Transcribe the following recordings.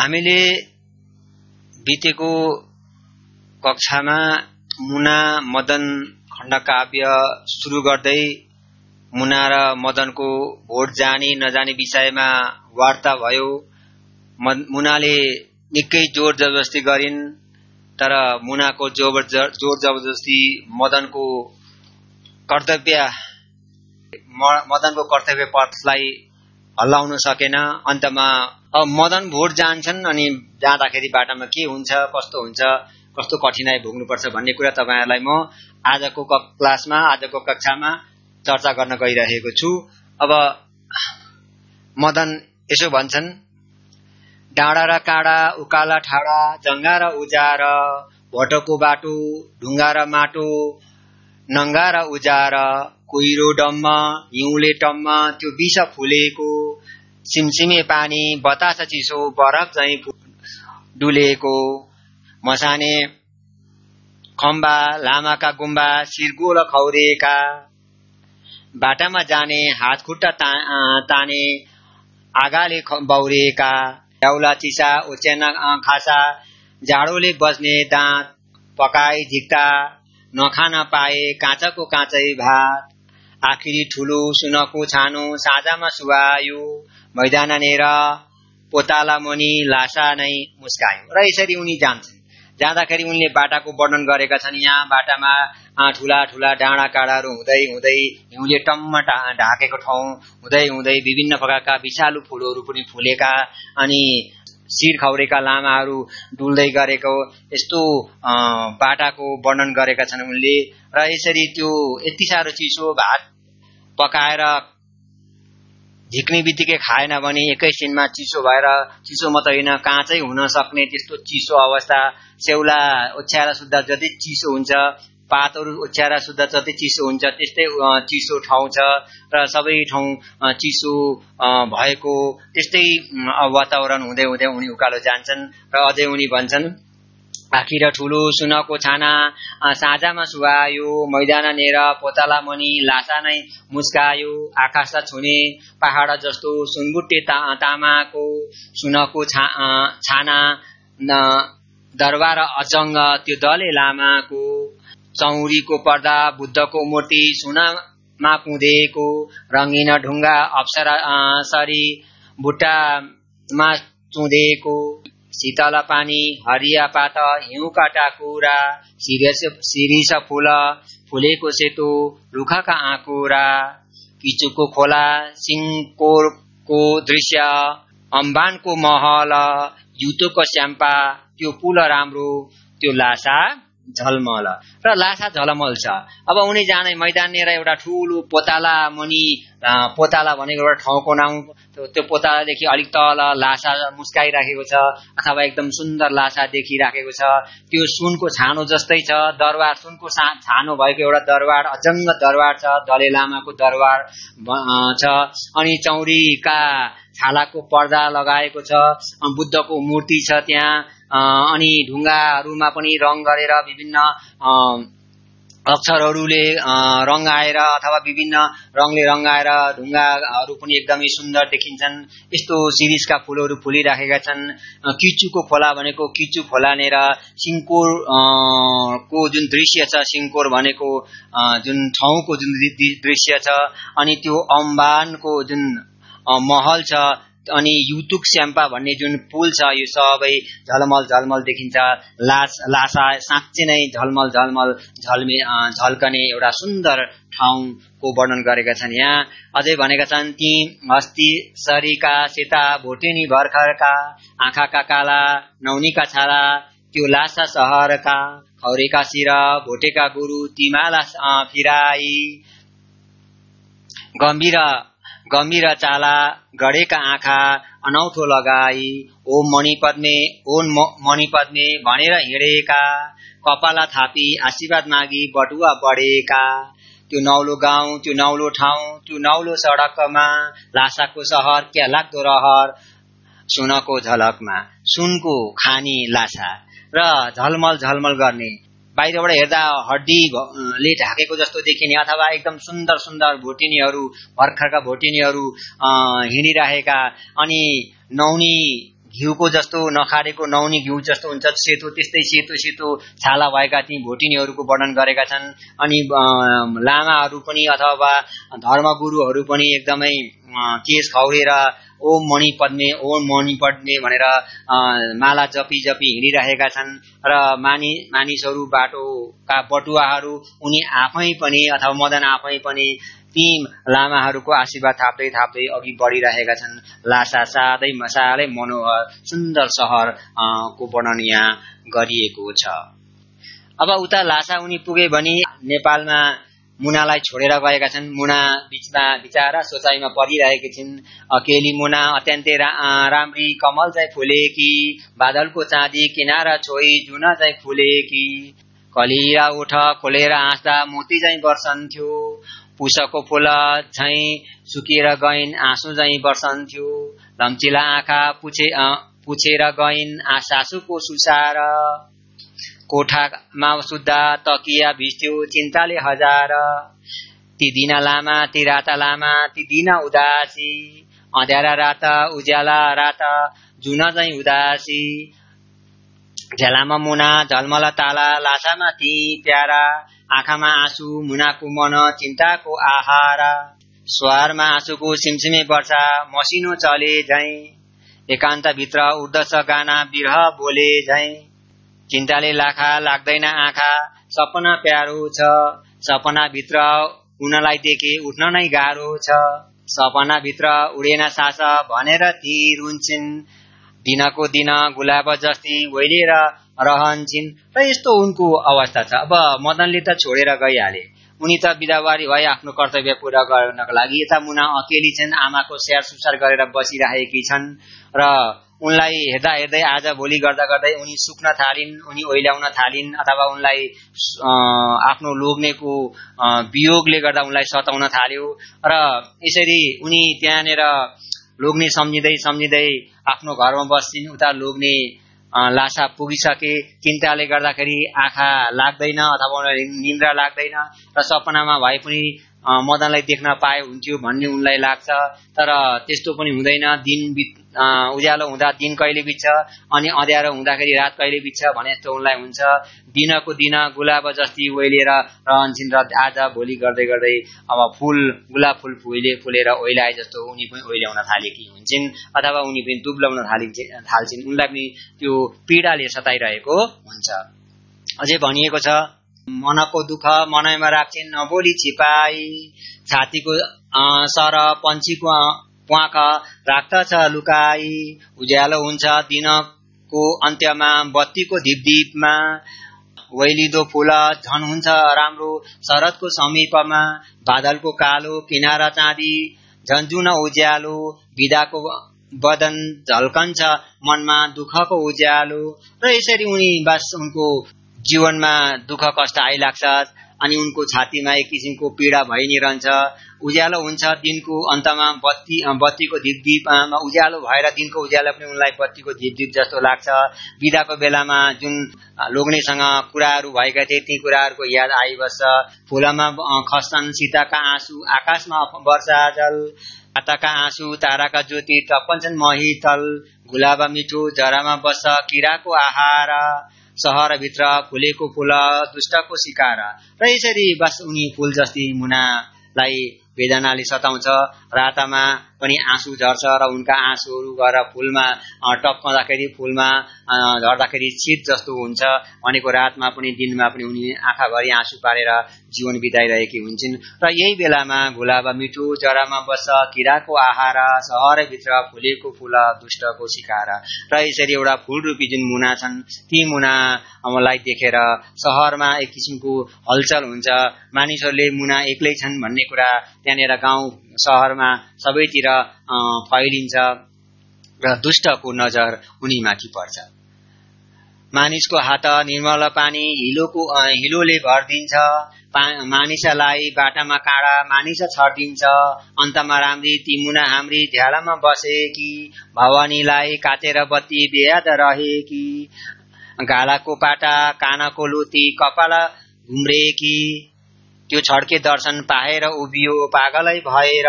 हामीले बितेको कक्षामा मुना मदन खण्डकाव्य सुरु गर्दै मुना र मदनको भोट जाने नजाने विषयमा वार्ता भयो मुनाले निकै जोर जबरजस्ती गरिन् तर मुनाको जोर जोर जबरजस्ती मदनको कर्तव्य मदनको कर्तव्य पथलाई हल्लाउन सकेन अन्तमा अब मदन भोट जान्छन् अनि जाँदाखेरि बाटोमा के हुन्छ कस्तो हुन्छ कस्तो कठिनाई भोग्नुपर्छ भन्ने कुरा तपाईँहरूलाई म आजको क्लासमा आजको कक्षामा चर्चा गर्न गइरहेको छु अब मदन यसो भन्छन् डाँडा र काँडा उकाला ठाडा जङ्गा र उजार भोटोको बाटो ढुङ्गा र माटो नङ्गा र उजार कुहिरो डम्म हिउँले टम्म त्यो विष फुलेको सिमसिमे पानी बतास चिसो बरफ चाहिँ डुलेको मसाने खम्बा लामाका गुम्बा सिरगोल खौरेका बाटामा जाने हात खुट्टा ता, ताने आगाले बौरेका ड्याउला चिसा ओचेना खासा जाडोले बज्ने दाँत पकाई झिक्ता नखान पाए काँचाको काँचै भात आखिरी ठुलो सुनको छानो साझामा सुहायो मैदान नेर पोताला मुनि लासा नै मुस्कायो र यसरी उनी जान्छन् जाँदाखेरि उनले बाटाको वर्णन गरेका छन् यहाँ बाटामा ठुला ठुला डाँडा काँडाहरू हुँदै हुँदै हिउँले टम्म ढाकेको ठाउँ हुँदै हुँदै विभिन्न प्रकारका विषालु फुलहरू पनि फुलेका अनि शिर खौरेका लामाहरू डुल्दै गरेको यस्तो बाटाको वर्णन गरेका छन् उनले र यसरी त्यो यति साह्रो चिसो भात पकाएर झिक्ने बित्तिकै खाएन भने एकैछिनमा चिसो भएर चिसो मात्रै होइन काँचै हुन सक्ने त्यस्तो चिसो अवस्था सेउला ओछ्याएर सुत्दा जति चिसो हुन्छ पातहरू ओछ्याएर सुत्दा जति चिसो हुन्छ त्यस्तै चिसो ठाउँ छ र सबै ठाउँ चिसो भएको त्यस्तै वातावरण हुँदै हुँदै उनी उकालो जान्छन् र अझै उनी भन्छन् आखिर ठुलो सुनको छाना साँझामा सुहायो मैदान नेर पोताला मणि लासा नै मुस्कायो आकाश छुने पहाड जस्तो सुनबुट्टे ता, तामाको सुनको छा छाना दरबार अजङ्ग त्यो दले लामाको चौरीको पर्दा बुद्धको मूर्ति सुनामा कुदेको रङ्गिन ढुङ्गा अप्सरा सरी बुट्टामा चुँदेको शीतल पानी हरिया पात हिउँका टाकुरा सिरिस फुल फुलेको सेतो रुखाका आँकुरा किचुको खोला सिङकोरको दृश्य अम्बानको महल युतोको स्याम्पा त्यो पुल राम्रो त्यो लासा झलमल र लासा झलमल छ अब उनी जाने मैदानिएर एउटा ठुलो पोताला मुनि पोताला भनेको एउटा ठाउँको नाउँ त्यो पोतालादेखि अलिक तल लासा मुस्काइराखेको छ अथवा एकदम सुन्दर लासा देखिराखेको छ त्यो सुनको छानो जस्तै छ दरबार सुनको छानो भएको एउटा दरबार अजङ्ग दरबार छ दले लामाको दरबार छ अनि चौरीका छालाको पर्दा लगाएको छ बुद्धको मूर्ति छ त्यहाँ अनि ढुङ्गाहरूमा पनि रङ गरेर विभिन्न अक्षरहरूले रङ्गाएर अथवा विभिन्न रङले रङ्गाएर ढुङ्गाहरू पनि एकदमै सुन्दर देखिन्छन् यस्तो सिरिजका फुलहरू फुलिराखेका छन् किचुको खोला भनेको किचु खोलानेर सिङ्कोर को जुन दृश्य छ सिङ्कोर भनेको जुन ठाउँको जुन दृश्य छ अनि त्यो अम्बानको जुन महल छ अनि युतुक स्याम्पा भन्ने जुन पुल छ यो सबै झलमल झलमल देखिन्छ लास लासा साँच्चै नै झलमल झलमल झलमे झल्कने एउटा सुन्दर ठाउँको वर्णन गरेका छन् यहाँ अझै भनेका छन् ती हस्ती सरीका सेता भोटेनी भर्खरका आँखाका काला नौनीका छाला त्यो लासा सहरका खौरेका शिर भोटेका गुरु तिमाला फिराई गम्भीर गम्भीर चाला गढेका आँखा अनौठो लगाई ओ मणिपद्मे ओ मणिपद्मे भनेर हिँडेका कपाला थापी आशीर्वाद मागी बटुवा बढेका त्यो नौलो गाउँ त्यो नौलो ठाउँ त्यो नौलो सडकमा लासाको सहर क्या लाग्दो रहर सुनको झलकमा सुनको खानी लासा र झलमल झलमल गर्ने बाहिरबाट हेर्दा हड्डीले ढाकेको जस्तो देखिने अथवा एकदम सुन्दर सुन्दर भोटिनीहरू भर्खरका भोटिनीहरू हिँडिरहेका अनि नौनी घिउको जस्तो नखारेको नौनी घिउ जस्तो हुन्छ सेतो त्यस्तै सेतो सेतो छाला भएका ती भोटिनीहरूको वर्णन गरेका छन् अनि लामाहरू पनि अथवा धर्मगुरुहरू पनि एकदमै केस खौरेर ओम मणि पद्मे ओम मणि पद्मे भनेर माला जपी जपी हिँडिरहेका छन् र मानि मानिसहरू बाटोका बटुवाहरू उनी आफै पनि अथवा मदन आफै पनि ती लामाहरूको आशीर्वाद थाप्दै थाप्दै अघि बढिरहेका छन् लासा सादै मसालै मनोहर सुन्दर सहर को वर्णन यहाँ गरिएको छ अब उता लासा उनी पुगे भने नेपालमा मुनालाई छोडेर गएका छन् मुना बिचमा बिचरा सोचाइमा परिरहेकी छिन् अकेली मुना अत्यन्तै रा, राम्री कमल चाहिँ फुले कि बादलको चाँदी किनारा छोई जुना चाहिँ कि कलिरा उठ खोलेर हाँस्दा मोती चाहिँ बर्सन्थ्यो पुसको फुल झैँ सुकेर गइन् आँसु झैँ बर्सन्थ्यो लम्चिला आँखा पुछे पुछेर गइन् आसासुको सुसार कोठामा सुत्दा तकिया भिस्यो चिन्ताले हजार ती दिन लामा ती रात लामा ती दिन उदासी अँध्यारा रात उज्याला रात जुन झै उदासी झेलामा मुना झलमल ताला लासामा ती प्यारा आँखामा आँसु मुनाको मन चिन्ताको आहार स्वारमा आँसुको सिमसिमे वर्षा मसिनो चले झै एकान्तभित्र उर्दछ गाना बिरह बोले झै चिन्ताले लाखा लाग्दैन आँखा सपना प्यारो छ सपना भित्र उनलाई देखे उठ्न नै गाह्रो छ सपना भित्र उडेन सास भनेर ती रुन्छिन् दिनको दिन गुलाब जस्ती ओइलेर रहन्छन् र यस्तो उनको अवस्था छ अब मदनले त छोडेर गइहाले उनी त बिदावारी भए आफ्नो कर्तव्य पूरा गर्नको लागि यता मुना अकेली छन् आमाको स्याहार सुसार गरेर बसिरहेकी छन् र उनलाई हेर्दा हेर्दै आज भोलि गर्दा गर्दै उनी सुक्न थालिन् उनी ओइल्याउन थालिन् अथवा उनलाई आफ्नो लोग्नेको वियोगले गर्दा उनलाई सताउन थाल्यो र यसरी उनी त्यहाँनिर लोग्ने सम्झिँदै सम्झिँदै आफ्नो घरमा बस्छन् उता लोग्ने लासा पुगिसके चिन्ताले गर्दाखेरि आँखा लाग्दैन अथवा उनीहरू निन्द्रा लाग्दैन र सपनामा भए पनि मदनलाई देख्न पाए हुन्थ्यो भन्ने उनलाई लाग्छ तर त्यस्तो पनि हुँदैन दिन उज्यालो हुँदा दिन कहिले बित्छ अनि अँध्यारो हुँदाखेरि रात कहिले बित्छ भने जस्तो उनलाई हुन्छ दिनको दिन गुलाब जस्ती ओइलेर रहन्छन् र आज भोलि गर्दै गर्दै अब फुल गुलाब फुल फुले फुलेर ओइलाए जस्तो उनी पनि ओइल्याउन थालेकी हुन्छन् अथवा उनी पनि दुब्लाउन थाले थाल्छिन् उनलाई पनि त्यो पीडाले सताइरहेको हुन्छ अझै भनिएको छ मनको दुःख मनैमा राख्छिन् नबोली छिपाई छातीको सर पन्छीको प्वाख राख्दछ लुकाई उज्यालो हुन्छ दिनको अन्त्यमा बत्तीको धिपधिपमा वैलिदो फुल झन हुन्छ राम्रो शरदको समीपमा बादलको कालो किनारा चाँदी झन्झुन उज्यालो विदाको बदन झल्कन्छ मनमा दुःखको उज्यालो र यसरी उनी बास उनको जीवनमा दुःख कष्ट आइलाग्छ अनि उनको छातीमा एक किसिमको पीडा भइ नै रहन्छ उज्यालो हुन्छ दिनको अन्तमा बत्ती बत्तीको धिपमा उज्यालो भएर दिनको उज्यालो पनि उनलाई बत्तीको धिपधिप जस्तो लाग्छ बिदाको बेलामा जुन लोग्नेसँग कुराहरू भएका थिए ती कुराहरूको याद आइबस्छ फुलामा खस्छन् सीताका आँसु आकाशमा वर्षा जल आताका आँसु ताराका ज्योति तपन्छन् मही तल गुलाबा मिठो जरामा बस्छ किराको आहार सहरभित्र फुलेको फुल दुष्टको सिकार र यसरी बस उनी फुल जस्ती मुनालाई वेदनाले सताउँछ रातामा पनि आँसु झर्छ र उनका आँसुहरू गएर फुलमा टप्कँदाखेरि फुलमा झर्दाखेरि छिट जस्तो हुन्छ भनेको रातमा पनि दिनमा पनि उनी आँखाभरि आँसु पारेर जीवन बिताइरहेकी हुन्छन् र यही बेलामा भुलाबा मिठो जरामा बस्छ किराको आहार सहरभित्र फुलेको फुल दुष्टको सिकार र यसरी एउटा फुल रूपी जुन मुना छन् ती मुनालाई देखेर सहरमा एक किसिमको हलचल हुन्छ मानिसहरूले मुना एक्लै छन् भन्ने कुरा त्यहाँनिर गाउँ सहरमा सबैतिर फैलिन्छ र दुष्टको नजर उनीमाथि पर्छ मानिसको हात निर्मल पानी हिलोको हिलोले भरिदिन्छ मानिसलाई बाटामा काँडा मानिस छरिदिन्छ अन्तमा राम्री तिमुना हाम्री झ्यालामा बसे कि भवानीलाई काटेर बत्ती बेहाद रहे कि घालाको पाटा कानाको लोती कपाल घुम्रे कि त्यो छड्के दर्शन पाएर उभियो पागलै भएर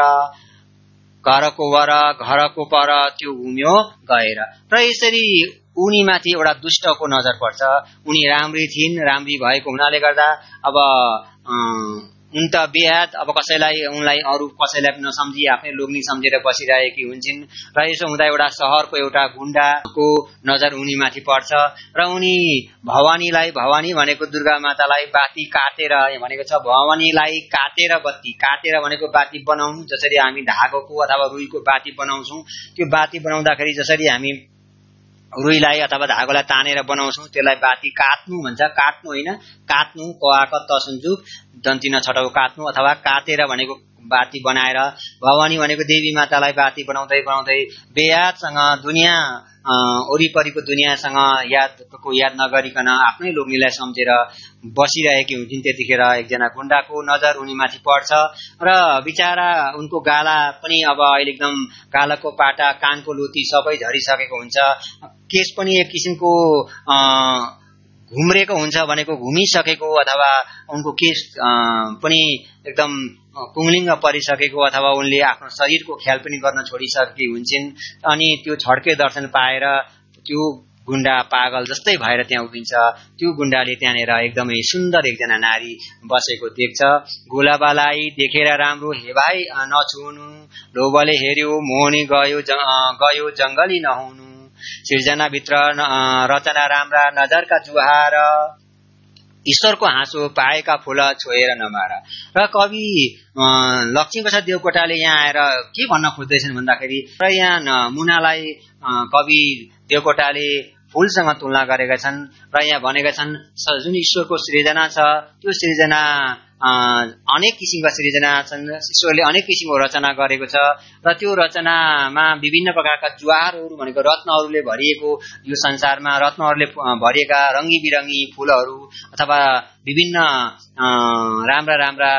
घरको वर घरको पर त्यो घुम्यो गएर र यसरी उनीमाथि एउटा दुष्टको नजर पर्छ उनी राम्री थिइन् राम्री भएको हुनाले गर्दा अब उन त बेहात अब कसैलाई उनलाई अरू कसैलाई पनि नसम्झी आफ्नै लोग्नी सम्झेर बसिरहेकी हुन्छन् र यसो हुँदा एउटा सहरको एउटा गुण्डाको नजर उनीमाथि पर्छ र उनी भवानीलाई भवानी भनेको दुर्गा मातालाई बाती काटेर भनेको छ भवानीलाई काटेर बत्ती काटेर भनेको बाती बनाउनु जसरी हामी धागोको अथवा रुईको बाती बनाउँछौँ त्यो बाती बनाउँदाखेरि जसरी हामी रुईलाई अथवा धागोलाई तानेर बनाउँछौँ त्यसलाई बाती काट्नु भन्छ काट्नु होइन काट्नु कवाक तसुन्जुक दन्तिन छटाउ काट्नु अथवा काटेर भनेको बाती बनाएर भवानी भनेको देवी मातालाई बाती बनाउँदै बनाउँदै बेयादसँग दुनियाँ वरिपरिको दुनियाँसँग यादको याद नगरिकन आफ्नै लोग्नेलाई सम्झेर बसिरहेकी हुन्छन् त्यतिखेर एकजना गुन्डाको नजर उनीमाथि पर्छ र बिचरा उनको गाला पनि अब अहिले एकदम गालाको पाटा कानको लोती सबै झरिसकेको हुन्छ केस पनि एक किसिमको घुम्रेको हुन्छ भनेको घुमिसकेको अथवा उनको केस पनि एकदम कुङ्लिङ्ग परिसकेको अथवा उनले आफ्नो शरीरको ख्याल पनि गर्न छोडिसकेकी हुन्छन् अनि त्यो छड्के दर्शन पाएर त्यो गुन्डा पागल जस्तै भएर त्यहाँ उभिन्छ त्यो गुन्डाले त्यहाँनिर एकदमै सुन्दर एकजना नारी बसेको देख्छ गोलाबालाई देखेर राम्रो हे भाइ नछुनु ढोबले हेऱ्यो मोहनी गयो गयो जङ्गली नहुनु सिर्जनाभित्र रचना राम्रा नजरका जुहार ईश्वरको हाँसो पाएका फुल छोएर नमार र कवि लक्ष्मीप्रसाद देवकोटाले यहाँ आएर के भन्न खोज्दैछन् भन्दाखेरि र यहाँ मुनालाई कवि देवकोटाले फुलसँग तुलना गरेका छन् र यहाँ भनेका छन् जुन ईश्वरको सृजना छ त्यो सृजना अनेक किसिमका सृजना छन् ईश्वरले अनेक किसिमको रचना गरेको छ र त्यो रचनामा विभिन्न प्रकारका जुवारहरू भनेको रत्नहरूले भरिएको यो संसारमा रत्नहरूले भरिएका रङ्गी बिरङ्गी फुलहरू अथवा विभिन्न राम्रा राम्रा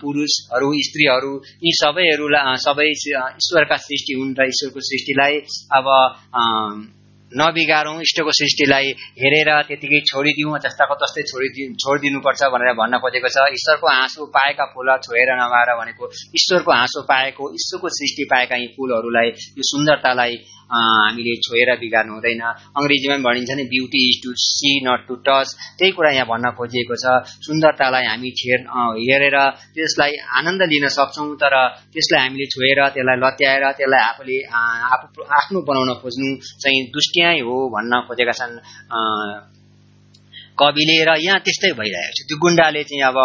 पुरुषहरू स्त्रीहरू यी सबैहरूलाई सबै ईश्वरका सृष्टि हुन् र ईश्वरको सृष्टिलाई अब नबिगारौँ इष्टको सृष्टिलाई हेरेर त्यतिकै छोडिदिउँ जस्ताको तस्तै छोडिदि छोडिदिनुपर्छ भनेर भन्न खोजेको छ ईश्वरको हाँसो पाएका फुल छोएर नमाएर भनेको ईश्वरको हाँसो पाएको ईश्वरको सृष्टि पाएका यी फुलहरूलाई यो सुन्दरतालाई हामीले छोएर बिगार्नु हुँदैन अङ्ग्रेजीमा पनि भनिन्छ नि beauty is to see not to touch त्यही कुरा यहाँ भन्न खोजिएको छ सुन्दरतालाई हामी खेर हेरेर त्यसलाई आनन्द लिन सक्छौँ तर त्यसलाई हामीले छोएर त्यसलाई लत्याएर त्यसलाई आफूले आफू आफ्नो बनाउन खोज्नु चाहिँ दुष्ट्याय हो भन्न खोजेका छन् कविले र यहाँ त्यस्तै भइरहेको छ त्यो गुन्डाले चाहिँ अब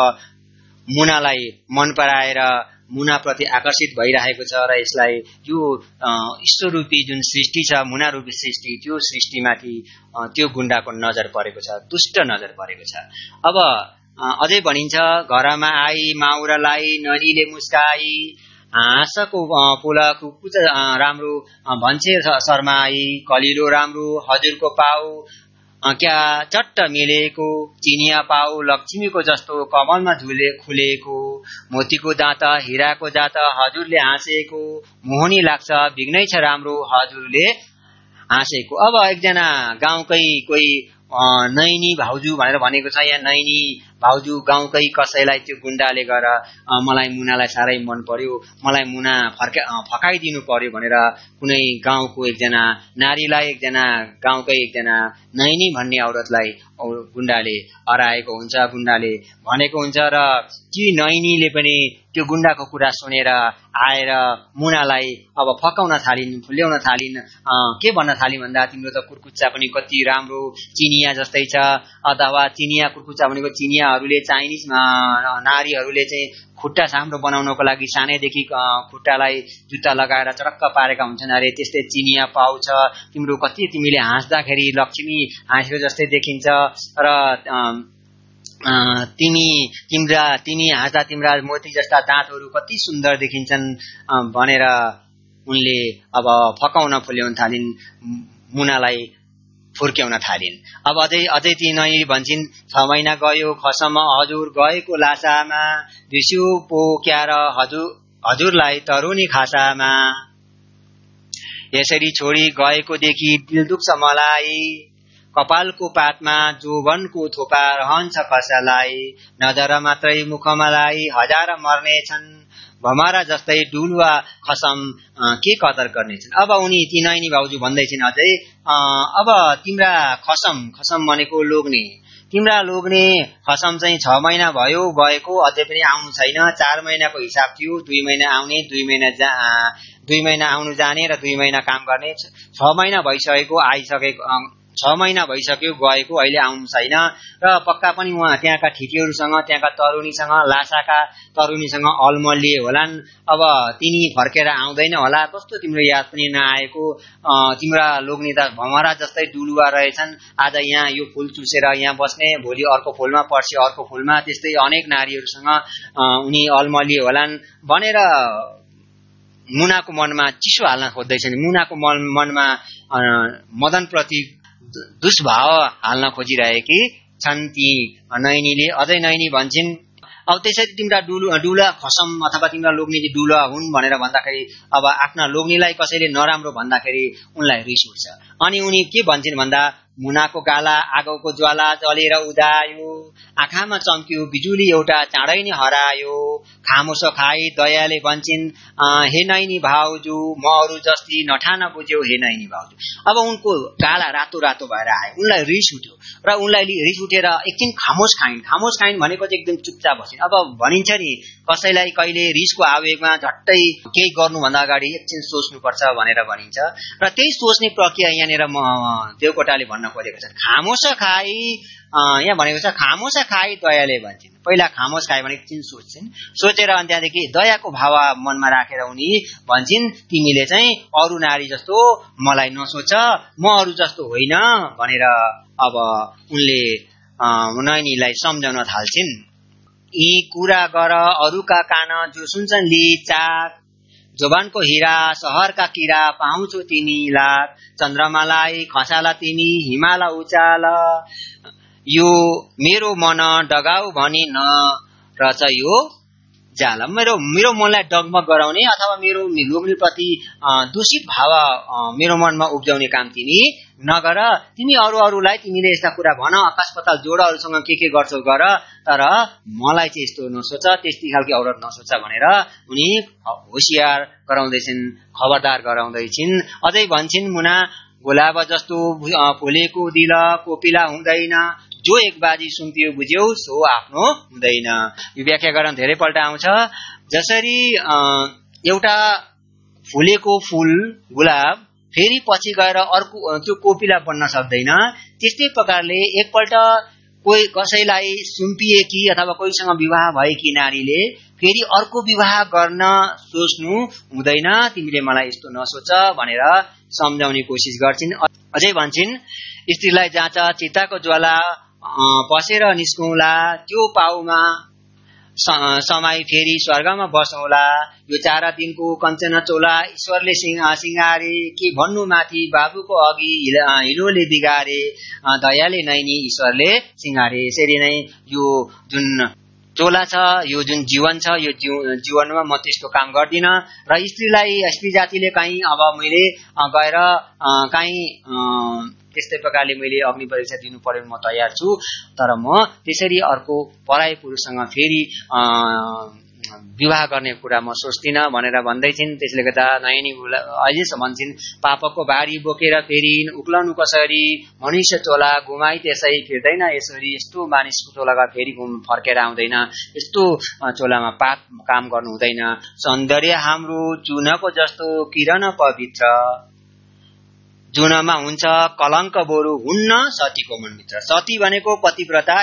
मुनालाई मन पराएर मुनाप्रति आकर्षित भइरहेको छ र यसलाई त्यो ईश्वरूपी जुन सृष्टि छ मुनारूपी सृष्टि त्यो सृष्टिमाथि त्यो गुण्डाको नजर परेको छ दुष्ट नजर परेको छ अब अझै भनिन्छ घरमा आई माउरालाई नदीले मुस्काई हाँसको पुलको कुच राम्रो भन्छे शर्मा आई कलिलो राम्रो हजुरको पाओ क्या चट्ट मिलेको चिनिया पाउ लक्ष्मीको जस्तो कमलमा झुले खुलेको मोतीको दाँत हिराको दाँत हजुरले हाँसेको मोहनी लाग्छ बिग्नै छ राम्रो हजुरले हाँसेको अब एकजना गाउँकै कोही नैनी भाउजू भनेर भनेको छ यहाँ नैनी भाउजू गाउँकै कसैलाई त्यो गुन्डाले गएर मलाई मुनालाई साह्रै मन पर्यो मलाई मुना फर्का फकाइदिनु पर्यो भनेर कुनै गाउँको एकजना नारीलाई एकजना गाउँकै एकजना नैनी भन्ने औरतलाई गुन्डाले हराएको हुन्छ गुन्डाले भनेको हुन्छ र ती नैनीले पनि त्यो गुन्डाको कुरा सुनेर आएर मुनालाई अब फकाउन थालिन् फुल्याउन थालिन् के भन्न थालिन् भन्दा तिम्रो त कुर्कुच्चा पनि कति राम्रो चिनिया जस्तै छ अथवा चिनिया कुर्कुच्चा भनेको चिनिया महिलाहरूले चाइनिज नारीहरूले चाहिँ खुट्टा राम्रो बनाउनको लागि सानैदेखि खुट्टालाई जुत्ता लगाएर चटक्क पारेका हुन्छन् अरे त्यस्तै चिनिया पाउँछ तिम्रो कति तिमीले हाँस्दाखेरि लक्ष्मी हाँसेको जस्तै देखिन्छ र तिमी तिम्रा तिमी हाँस्दा तिम्रा मोती जस्ता दाँतहरू कति सुन्दर देखिन्छन् भनेर उनले अब फकाउन फुल्याउन थालिन् मुनालाई फुर्क्याउन थालिन् अब अझै अझै ती नै भन्छन् छ महिना गयो खसम्म हजुर गएको लासामा पो पोक्याएर हजुर हजुरलाई तरुनी खासामा यसरी छोडी गएकोदेखि दिल दुख्छ मलाई कपालको पातमा जोवनको थोपा रहन्छ कसैलाई नजर मात्रै मुखमालाई हजार मर्ने छन् भमारा जस्तै डुलुवा खसम के कदर गर्नेछन् अब उनी ती नैनी भाउजू भन्दैछन् अझै अब तिम्रा खसम खसम भनेको लोग्ने तिम्रा लोग्ने खसम चाहिँ छ महिना भयो भएको अझै पनि आउनु छैन चार महिनाको हिसाब थियो दुई महिना आउने दुई महिना जा दुई महिना आउनु जाने र दुई महिना काम गर्ने छ महिना भइसकेको आइसकेको छ महिना भइसक्यो गएको अहिले आउनु छैन र पक्का पनि उहाँ त्यहाँका ठिटीहरूसँग त्यहाँका तरुणीसँग लासाका तरुणीसँग अल्मलिए होलान् अब तिनी फर्केर आउँदैन होला कस्तो तिम्रो याद पनि नआएको तिम्रा लोकनेता भमरा जस्तै डुलुवा रहेछन् आज यहाँ यो फुल चुसेर यहाँ बस्ने भोलि अर्को फुलमा पर्सि अर्को फुलमा त्यस्तै अनेक नारीहरूसँग उनी अल्मलिए होलान् भनेर मुनाको मनमा चिसो हाल्न खोज्दैछन् मुनाको मन मनमा मदनप्रति दुष्भाव हाल्न खोजिरहेकी छन् ती नैनीले अझै नैनी भन्छन् अब त्यसरी तिम्रा डुलु डुला खसम अथवा तिम्रा लोग्नेले डुला हुन् भनेर भन्दाखेरि अब आफ्ना लोग्नेलाई कसैले नराम्रो भन्दाखेरि उनलाई रिस उठ्छ अनि उनी के भन्छन् भन्दा मुनाको गाला आगोको ज्वाला जलेर उदायो आँखामा चम्क्यो बिजुली एउटा चाँडै नै हरायो खामुसो खाई दयाले भन्छन् हे नैनी भाउजू म अरू जस्ती नठान बुझ्यौ हे नैनी भाउजू अब उनको गाला रातो रातो भएर आयो उनलाई रिस उठ्यो र उनलाई रिस उठेर एकछिन खामोस खाइन् खामोस खाइन् चाहिँ एकदम चुपचाप बसिन् अब भनिन्छ नि कसैलाई कहिले रिसको आवेगमा झट्टै केही गर्नुभन्दा अगाडि एकछिन सोच्नुपर्छ भनेर भनिन्छ र त्यही सोच्ने प्रक्रिया यहाँनिर म देवकोटाले भन्न भन्न खोजेको छ खामोस खाई यहाँ भनेको छ खामोस खाई दयाले भन्छन् पहिला खामोस खाए भने एकछिन सोच्छन् सोचेर अनि त्यहाँदेखि दयाको भाव मनमा राखेर उनी भन्छन् तिमीले चाहिँ अरू नारी जस्तो मलाई नसोच म अरू जस्तो होइन भनेर अब उनले नैनीलाई सम्झाउन थाल्छिन् यी कुरा गर अरूका कान जो सुन्छन् चाक जोबानको हिरा सहरका किरा पाउँछु तिनी लात चन्द्रमालाई खसाला तिमी हिमाल उचाल यो मेरो मन डगाउ भने न रच यो जाला मेरो मेरो मनलाई डगमग गराउने अथवा मेरो लोग्नेप्रति दूषित भाव मेरो मनमा उब्जाउने काम तिमी नगर तिमी अरू अरूलाई तिमीले यस्ता कुरा भन आकाश पताल जोड के के गर्छौ गर तर मलाई चाहिँ यस्तो नसोच त्यस्तै खालको औरत नसोच भनेर उनी होसियार गराउँदैछिन् खबरदार गराउँदैछिन् अझै भन्छन् मुना गुलाब जस्तो फुलेको दिल कोपिला हुँदैन जो एक बाजी सुन्थ्यो बुझ्यौ सो आफ्नो हुँदैन यो व्याख्याकरण धेरैपल्ट आउँछ जसरी एउटा फुलेको फुल गुलाब फेरि पछि गएर अर्को त्यो कोपिला बन्न सक्दैन त्यस्तै प्रकारले एकपल्ट कोही कसैलाई सुम्पिए कि अथवा कोहीसँग विवाह भए कि नारीले फेरि अर्को विवाह गर्न सोच्नु हुँदैन तिमीले मलाई यस्तो नसोच भनेर सम्झाउने कोसिस गर्छिन् अझै भन्छन् स्त्रीलाई जाँच चिताको ज्वाला पसेर निस्कौला त्यो पाउमा समाई फेरि स्वर्गमा बसौँला यो चारा दिनको कञ्चन चोला ईश्वरले सिँगारे के भन्नु माथि बाबुको अघि हिलोले बिगारे दयाले नैनी ईश्वरले सिँगारे यसरी नै यो जुन चोला छ यो जुन जीवन छ यो जीवनमा म त्यस्तो काम गर्दिनँ र स्त्रीलाई स्त्री जातिले काहीँ अब मैले गएर काहीँ त्यस्तै प्रकारले मैले अग्नि परीक्षा दिनु पर्यो म तयार छु तर म त्यसरी अर्को पराई पुरुषसँग फेरि विवाह गर्ने कुरा म सोच्दिनँ भनेर भन्दै भन्दैछिन् त्यसले गर्दा नयनी अहिलेसम्म भन्छन् पापको बारी बोकेर फेरि उक्लनु कसरी मनुष्य टोला घुमाई त्यसै फिर्दैन यसरी यस्तो मानिसको टोलाका फेरि घुम फर्केर आउँदैन यस्तो चोलामा पाप काम गर्नु हुँदैन सौन्दर्य हाम्रो चुनको जस्तो किरण पवित्र जुनमा हुन्छ कलङ्क बोरु हुन्न सतीको मनभित्र सती भनेको पतिव्रता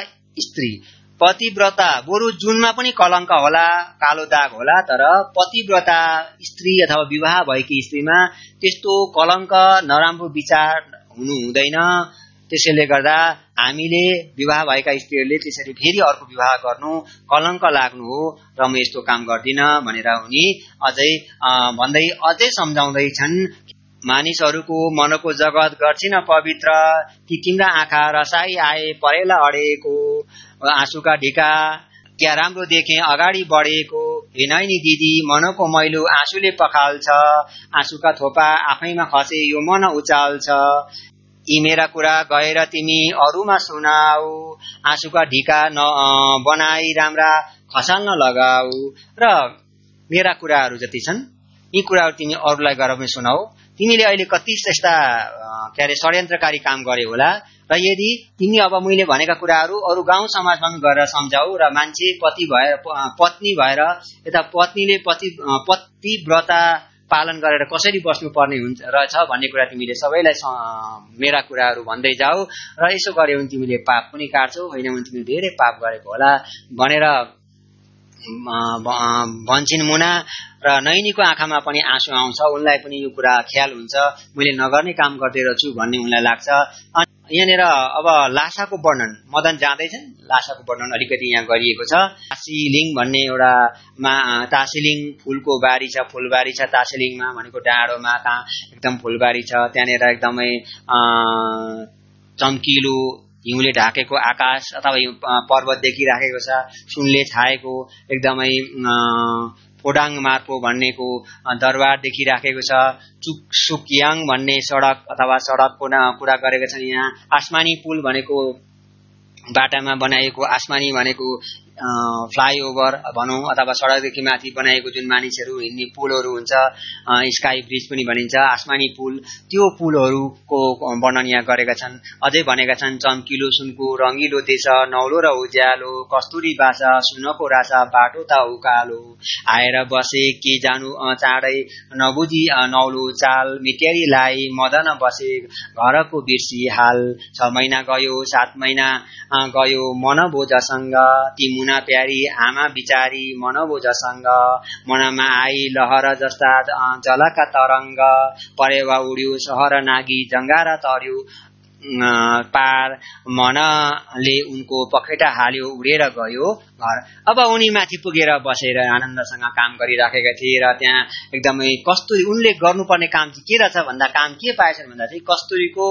स्त्री पतिव्रता बरु जुनमा पनि कलङ्क होला कालो दाग होला तर पतिव्रता स्त्री अथवा विवाह भएकी स्त्रीमा त्यस्तो कलङ्क नराम्रो विचार हुनु हुँदैन त्यसैले गर्दा हामीले विवाह भएका स्त्रीहरूले त्यसरी फेरि अर्को विवाह गर्नु कलङ्क लाग्नु हो र म यस्तो काम गर्दिन भनेर उनी अझै भन्दै अझै सम्झाउँदैछन् मानिसहरूको मनको जगत गर्छिन पवित्र कि तिम्रा आँखा रसाई आए परेला अडेको आँसुका ढिका क्या राम्रो देखे अगाडि बढेको हेनैनी दिदी मनको मैलो आँसुले पखाल्छ आँसुका थोपा आफैमा खसे यो मन उचाल्छ यी मेरा कुरा गएर तिमी अरूमा सुनाऊ आँसुका ढिका न बनाई राम्रा खसाल्न लगाऊ र मेरा कुराहरू जति छन् यी कुराहरू तिमी अरूलाई गएर पनि सुनाऊ तिमीले अहिले कति यस्ता के अरे षड्यन्त्रकारी काम गरे होला र यदि तिमी अब मैले भनेका कुराहरू अरू गाउँ समाजमा पनि गएर सम्झाऊ र मान्छे पति भएर पत्नी भएर यता पत्नीले पति पतिव्रता पालन गरेर कसरी बस्नुपर्ने हुन्छ रहेछ भन्ने कुरा तिमीले सबैलाई मेरा कुराहरू भन्दै जाऊ र यसो गर्यो भने तिमीले पाप पनि काट्छौ होइन भने तिमीले धेरै पाप गरेको होला भनेर भन्छन् मुना र नैनीको आँखामा पनि आँसु आउँछ उनलाई पनि यो कुरा ख्याल हुन्छ मैले नगर्ने काम गर्दै रहेछु भन्ने उनलाई लाग्छ यहाँनिर अब लासाको वर्णन मदन जाँदैछन् लासाको वर्णन अलिकति यहाँ गरिएको छ तासिलिङ भन्ने एउटा मा तासिलिङ फुलको बारी छ फुलबारी छ तासिलिङमा भनेको डाँडोमा कहाँ एकदम फुलबारी छ त्यहाँनिर एकदमै चम्किलो हिउँले ढाकेको आकाश अथवा पर्वत देखिराखेको छ सुनले छाएको एकदमै फोडाङ मार्पो भन्नेको दरबार देखिराखेको छ चुक सुकियाङ भन्ने सडक अथवा सडकको कुरा गरेका छन् यहाँ आसमानी पुल भनेको बाटामा बनाएको आसमानी भनेको फ्लाइओभर भनौँ अथवा सडकदेखि माथि बनाएको जुन मानिसहरू हिँड्ने पुलहरू हुन्छ स्काई ब्रिज पनि भनिन्छ आसमानी पुल त्यो पुलहरूको वर्णन यहाँ गरेका छन् अझै भनेका छन् चम्किलो सुनको रङ्गिलो देश नौलो र उज्यालो कस्तुरी बासा सुनको रासा बाटो त उकालो आएर बसे के जानु चाँडै नबुझी नौलो चाल लाए मदन बसे घरको बिर्सी हाल छ महिना गयो सात महिना गयो मन बोजसँग तिमी मुना प्यारी आमा बिचारी मनबोझसँग मनमा आई लहर जस्ता जलका तरङ्ग परेवा उड्यो सहर नागी जङ्गारा तर्यो पार मनले उनको पखेटा हाल्यो उडेर गयो घर अब उनी माथि पुगेर बसेर आनन्दसँग काम गरिराखेका थिए र त्यहाँ एकदमै कस्तुरी उनले गर्नुपर्ने काम चाहिँ के रहेछ भन्दा काम के पाएछन् भन्दा चाहिँ कस्तुरीको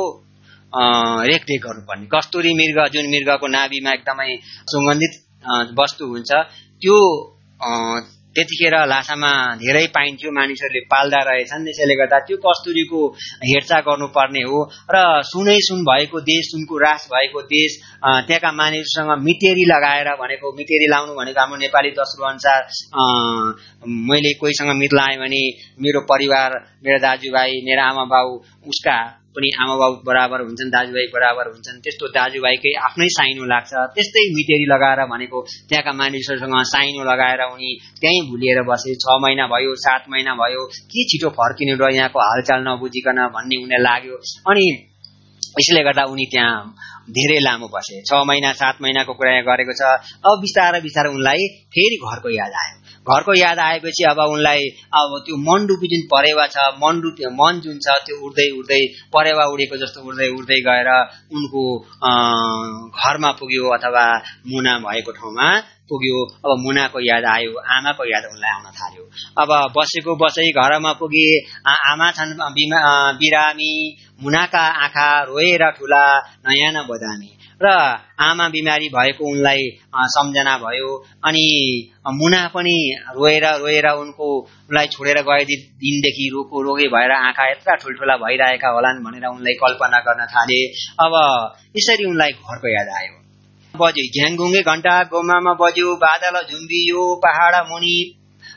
रेखदेख गर्नुपर्ने कस्तुरी मृग जुन मृगको नाभिमा एकदमै सुगन्धित वस्तु हुन्छ त्यो त्यतिखेर लासामा धेरै पाइन्थ्यो मानिसहरूले पाल्दा रहेछन् त्यसैले गर्दा त्यो कस्तुरीको हेरचाह गर्नुपर्ने हो र सुनै सुन भएको देश सुनको रास भएको देश त्यहाँका मानिसहरूसँग मितेरी लगाएर भनेको मितेरी लाउनु भनेको हाम्रो नेपाली दस्रो अनुसार मैले कोहीसँग मित लाएँ भने मेरो परिवार मेरो दाजुभाइ मेरो आमा बाउ उसका पनि आमा बाबु बराबर हुन्छन् दाजुभाइ बराबर हुन्छन् त्यस्तो दाजुभाइकै आफ्नै साइनो लाग्छ त्यस्तै मिटेरी लगाएर भनेको त्यहाँका मानिसहरूसँग साइनो लगाएर उनी त्यहीँ भुलिएर बसे छ महिना भयो सात महिना भयो के छिटो फर्किनु र यहाँको हालचाल नबुझिकन भन्ने उनीहरूलाई लाग्यो अनि यसले गर्दा उनी त्यहाँ धेरै लामो बसे छ महिना सात महिनाको कुरा यहाँ गरेको छ अब बिस्तारै बिस्तारै उनलाई फेरि घरको याद आयो घरको याद आएपछि अब उनलाई अब त्यो मनडुपी जुन परेवा छ मनडु मन जुन छ त्यो उड्दै उड्दै परेवा उडेको जस्तो उड्दै उड्दै गएर उनको घरमा पुग्यो अथवा मुना भएको ठाउँमा पुग्यो अब मुनाको याद आयो आमाको याद उनलाई आउन थाल्यो अब बसेको बसै घरमा पुगे आमा छन् बिरामी मुनाका आँखा रोएर ठुला नयाँ न बदामी र आमा बिमारी भएको उनलाई सम्झना भयो अनि मुना पनि रोएर रोएर उनको उनलाई छोडेर गए दिनदेखि रोको रोगे भएर आँखा यत्र ठुल्ठुला भइरहेका होलान् भनेर उनलाई कल्पना गर्न थाले अब यसरी उनलाई घरको याद आयो बज्यो झ्याङुङ्गे घण्टा गोमामा बज्यो बादल झुम्बियो पहाड मुनि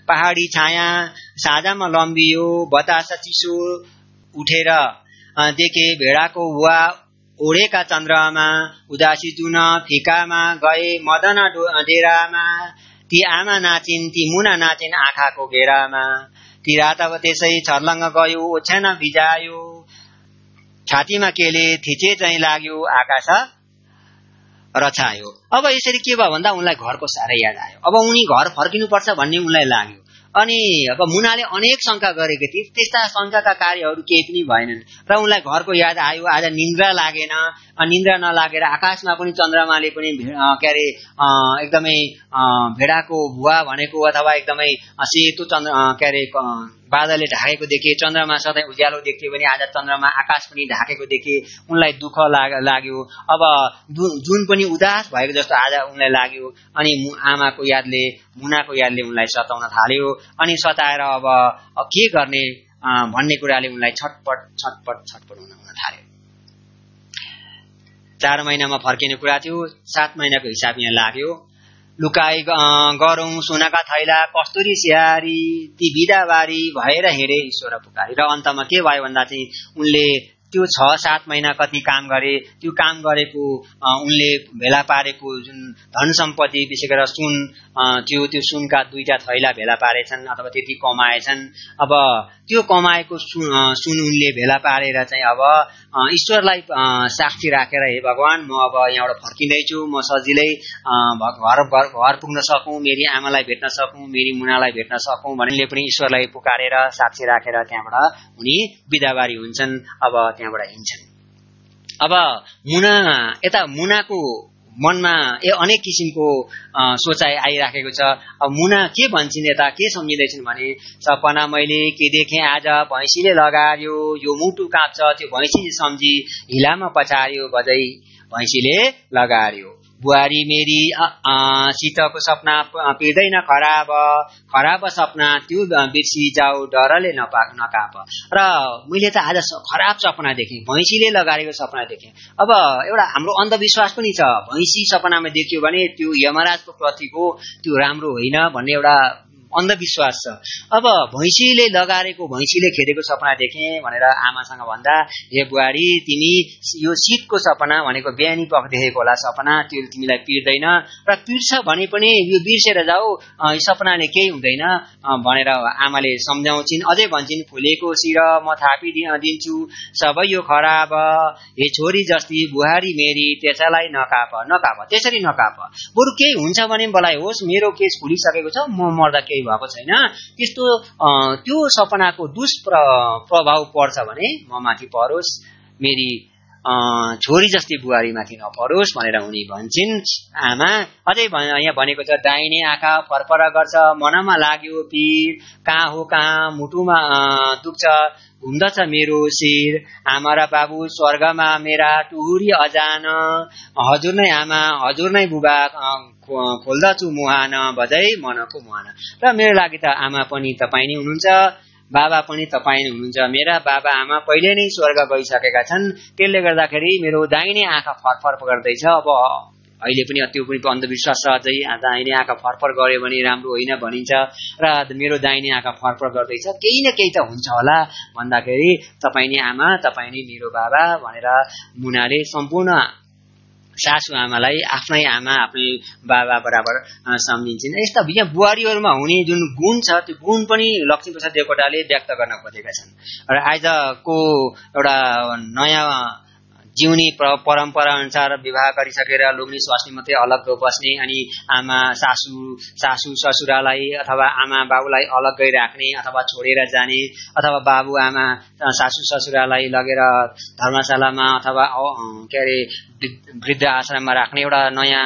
पहाडी छाया साझामा लम्बियो बतास चिसो उठेर देखे भेडाको वा ओढेका चन्द्रमा उदासी जुन फिकामा गए मदन डेरामा ती आमा नाचिन् ती मुना नाचिन् आँखाको घेरामा ती रात अब त्यसै छर्लङ्ग गयो ओछ्यान भिजायो छातीमा केले थिचे चाहिँ लाग्यो आकाश रचायो अब यसरी के भयो भन्दा उनलाई घरको साह्रै याद आयो अब उनी घर फर्किनुपर्छ भन्ने उनलाई लाग्यो अनि अब मुनाले अनेक शङ्का गरेको थिए त्यस्ता शङ्काका कार्यहरू केही पनि भएनन् र उनलाई घरको याद आयो आज निन्द्रा लागेन निन्द्रा नलागेर आकाशमा पनि चन्द्रमाले पनि के अरे एकदमै भेडाको भुवा भनेको अथवा एकदमै सेतो चन्द्र के अरे बादलले ढाकेको देखे चन्द्रमा सधैँ उज्यालो देख्थ्यो भने आज चन्द्रमा आकाश पनि ढाकेको देखे उनलाई दुःख लाग्यो अब जुन पनि उदास भएको जस्तो आज उनलाई लाग्यो अनि आमाको यादले मुनाको यादले उनलाई सताउन थाल्यो अनि सताएर अब के गर्ने भन्ने कुराले उनलाई छटपट छटपट छटपट हुन हुन थाल्यो चार महिनामा फर्किने कुरा थियो सात महिनाको हिसाब यहाँ लाग्यो लुकाई गरौँ सुनाका थैला कस्तुरी स्याहारी ती बिदाबारी भएर हेरे ईश्वर पुकारी र अन्तमा के भयो भन्दा चाहिँ उनले त्यो छ सात महिना कति काम गरे त्यो काम गरेको उनले भेला पारेको जुन धन सम्पत्ति विशेष गरेर सुन त्यो त्यो सुनका दुईटा थैला भेला पारेछन् अथवा त्यति कमाएछन् अब त्यो कमाएको सुन उनले भेला पारेर चाहिँ अब ईश्वरलाई साक्षी राखेर हे भगवान् म अब यहाँबाट फर्किँदैछु म सजिलै घर घर घर पुग्न सकौँ मेरी आमालाई भेट्न सकौँ मेरी मुनालाई भेट्न सकौँ भन्नेले पनि ईश्वरलाई पुकारेर साक्षी राखेर त्यहाँबाट उनी बिदाबारी हुन्छन् अब त्यहाँबाट हिँड्छन् अब मुना यता मुनाको मनमा ए अनेक किसिमको सोचाइ आइराखेको छ अब मुना के भन्छन् यता के सम्झिँदैछन् भने सपना मैले के देखेँ आज भैँसीले लगायो यो मुटु काँप्छ त्यो भैँसी सम्झी हिलामा पछार्यो बजै भैँसीले लगायो बुहारी मेरी सितको सपना पिर्दैन खराब खराब सपना त्यो बिर्सी जाऊ डरले नपा नकाप र मैले त आज खराब सपना देखेँ भैँसीले लगाएको सपना देखेँ अब एउटा हाम्रो अन्धविश्वास पनि छ भैँसी सपनामा देखियो भने त्यो यमराजको प्रतिको त्यो राम्रो होइन भन्ने एउटा अन्धविश्वास छ अब भैँसीले लगारेको भैँसीले खेदेको सपना देखेँ भनेर आमासँग भन्दा हे बुहारी तिमी यो शीतको सपना भनेको बिहानी पख देखेको होला सपना त्यो तिमीलाई पिर्दैन र पिर्छ भने पनि यो बिर्सेर जाऊ सपनाले केही हुँदैन भनेर आमाले सम्झाउँछिन् अझै भन्छन् फुलेको सिर म थापिदि दिन्छु सबै यो खराब हे छोरी जस्ती बुहारी मेरी त्यसैलाई नकाप नकाप त्यसरी नकाप बरु केही हुन्छ भने मलाई होस् मेरो केस फुलिसकेको छ म मर्दा केही भएको छैन त्यस्तो त्यो सपनाको दुष्प्र प्रभाव पर्छ भने म माथि परोस् मेरी छोरी जस्तै बुहारी माथि नपरोस् भनेर उनी भन्छन् आमा अझै यहाँ भनेको छ दाहिने आँखा फरफर गर्छ मनमा लाग्यो पिर कहाँ हो कहाँ मुटुमा दुख्छ घुम्दछ मेरो शिर आमा र बाबु स्वर्गमा मेरा टुहुरी अजान हजुर नै आमा हजुर नै बुबा खोल्दछु मुहान बजै मनको मुहान र मेरो लागि त आमा पनि तपाईँ नै हुनुहुन्छ बाबा पनि तपाईँ नै हुनुहुन्छ मेरा बाबा आमा पहिले नै स्वर्ग गइसकेका छन् त्यसले गर्दाखेरि मेरो दाहिने आँखा फरफर गर्दैछ अब अहिले पनि त्यो पनि अन्धविश्वास छ अझै दाहिने आँखा फरफर गर्यो भने राम्रो होइन भनिन्छ र मेरो दाहिने आँखा फरफर गर्दैछ केही न केही त हुन्छ होला भन्दाखेरि तपाईँ नै आमा तपाईँ नै मेरो बाबा भनेर मुनाले सम्पूर्ण सासु आमालाई आफ्नै आमा आफ्नै बाबा बराबर सम्झिन्छन् यस्ता यहाँ बुहारीहरूमा हुने जुन गुण छ त्यो गुण पनि लक्ष्मीप्रसाद देवकोटाले व्यक्त गर्न खोजेका छन् र आजको एउटा नयाँ जिउने परम्परा अनुसार विवाह गरिसकेर लुग्ने स्वास्नी मात्रै अलग बस्ने अनि आमा सासु सासु ससुरालाई अथवा आमा बाबुलाई अलग्गै राख्ने अथवा छोडेर जाने अथवा बाबु आमा सासु ससुरालाई लगेर धर्मशालामा अथवा के अरे वृद्ध आश्रममा राख्ने एउटा नयाँ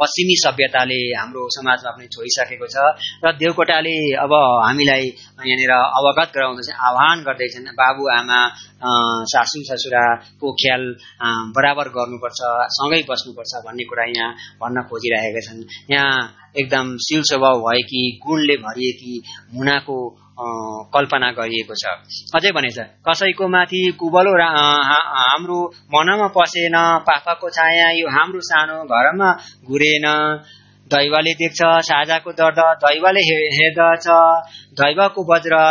पश्चिमी सभ्यताले हाम्रो समाजमा पनि छोइसकेको छ र देवकोटाले अब हामीलाई यहाँनिर अवगत गराउँदैछ आह्वान गर्दैछन् बाबुआमा सासु ससुराको ख्याल बराबर गर्नुपर्छ सँगै बस्नुपर्छ भन्ने कुरा यहाँ भन्न खोजिरहेका छन् यहाँ एकदम शिल स्वभाव भएकी गुणले कि मुनाको कल्पना गरिएको छ अझै भनेछ कसैको माथि कुबलो हाम्रो मनमा पसेन पापाको छाया यो हाम्रो सानो घरमा घुरेन दैवाले देख्छ साझाको दर्द दैवाले हेर्दछ दैवाको वज्र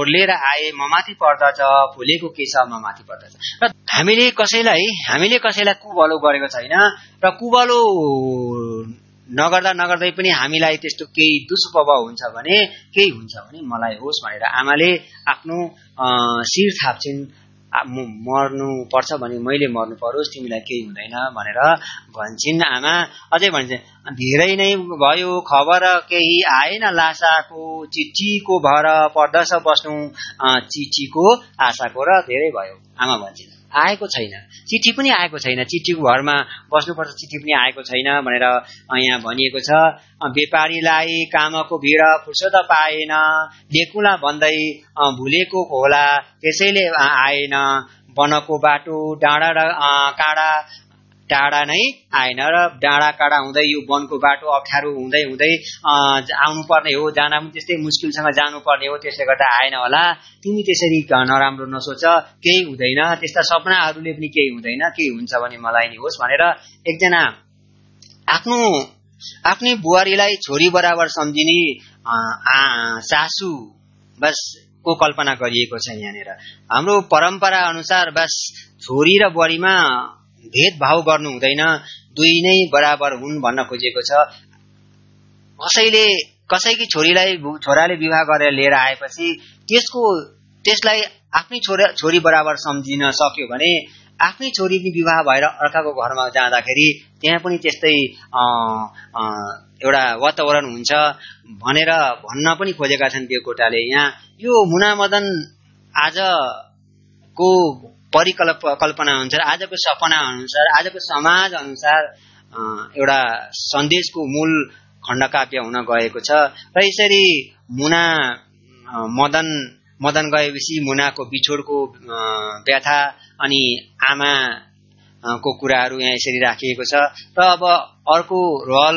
ओर्लेर आए म माथि पर्दछ फुलेको केश म माथि पर्दछ र हामीले कसैलाई हामीले कसैलाई कुबलो गरेको छैन र कुबलो नगर्दा नगर्दै पनि हामीलाई त्यस्तो केही दुष्प्रभाव हुन्छ भने केही हुन्छ भने मलाई होस् भनेर आमाले आफ्नो शिर थाप्छिन् मर्नु पर्छ भने मैले मर्नु परोस् तिमीलाई केही हुँदैन भनेर भन्छन् आमा अझै भन्छन् धेरै नै भयो खबर केही आएन लासाको चिठीको भर पर्दछ बस्नु चिठीको आशाको र धेरै भयो आमा भन्छन् आएको छैन चिठी पनि आएको छैन चिठीको घरमा बस्नुपर्छ चिठी पनि आएको छैन भनेर यहाँ भनिएको छ व्यापारीलाई कामको भिड फुर्सद पाएन लेकुला भन्दै भुलेको होला त्यसैले आएन वनको बाटो डाँडा र काँडा टाढा नै आएन र डाँडा काँडा हुँदै यो वनको बाटो अप्ठ्यारो हुँदै हुँदै आउनुपर्ने हो जान पनि त्यस्तै मुस्किलसँग जानुपर्ने हो त्यसले गर्दा आएन होला तिमी त्यसरी नराम्रो नसोच केही हुँदैन त्यस्ता सपनाहरूले पनि केही हुँदैन केही हुन्छ भने मलाई नि होस् भनेर एकजना आफ्नो आफ्नै बुहारीलाई छोरी बराबर सम्झिने सासु बस को कल्पना गरिएको छ यहाँनिर हाम्रो परम्परा अनुसार बस छोरी र बुहारीमा भेदभाव गर्नु हुँदैन दुई नै बराबर हुन् भन्न खोजेको छ कसैले कसैकी छोरीलाई छोराले विवाह गरेर लिएर आएपछि त्यसको त्यसलाई आफ्नै छोरा छोरी बराबर सम्झिन सक्यो भने आफ्नै छोरी पनि विवाह भएर अर्काको घरमा जाँदाखेरि त्यहाँ पनि त्यस्तै एउटा वातावरण हुन्छ भनेर भन्न पनि खोजेका छन् त्यो कोटाले यहाँ यो मुनामदन आजको परिकल्प कल्पना अनुसार आजको सपना अनुसार आजको समाज अनुसार एउटा सन्देशको मूल खण्डकाव्य हुन गएको छ र यसरी मुना मदन मदन गएपछि मुनाको बिछोडको व्यथा अनि आमा को कुराहरू यहाँ यसरी राखिएको छ र अब अर्को रहल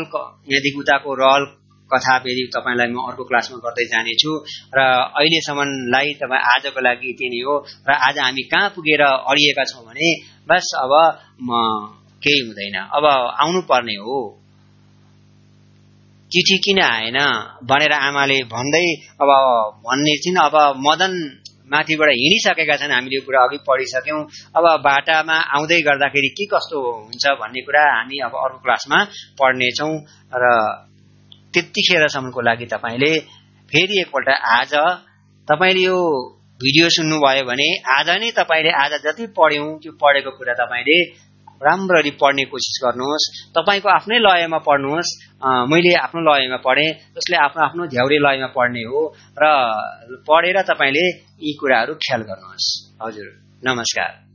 यहाँदेखि उताको रहल कथा फेरि तपाईँलाई म अर्को क्लासमा गर्दै जानेछु र अहिलेसम्मलाई तपाईँ आजको लागि त्यही नै हो र आज हामी कहाँ पुगेर अडिएका छौँ भने बस अब केही हुँदैन अब आउनु पर्ने हो चिठी किन आएन भनेर आमाले भन्दै अब भन्ने छिन् अब मदन माथिबाट हिँडिसकेका छन् हामीले यो कुरा अघि पढिसक्यौँ अब बाटामा आउँदै गर्दाखेरि के कस्तो हुन्छ भन्ने कुरा हामी अब अर्को क्लासमा पढ्नेछौँ र त्यतिखेरसम्मको लागि तपाईँले फेरि एकपल्ट आज तपाईँले यो भिडियो सुन्नुभयो भने आज नै तपाईँले आज जति पढ्यौँ त्यो पढेको कुरा तपाईँले राम्ररी पढ्ने कोसिस गर्नुहोस् तपाईँको आफ्नै लयमा पढ्नुहोस् मैले आफ्नो लयमा पढेँ जसले आफ्नो आफ्नो झ्याउरे लयमा पढ्ने हो र पढेर तपाईँले यी कुराहरू ख्याल गर्नुहोस् हजुर नमस्कार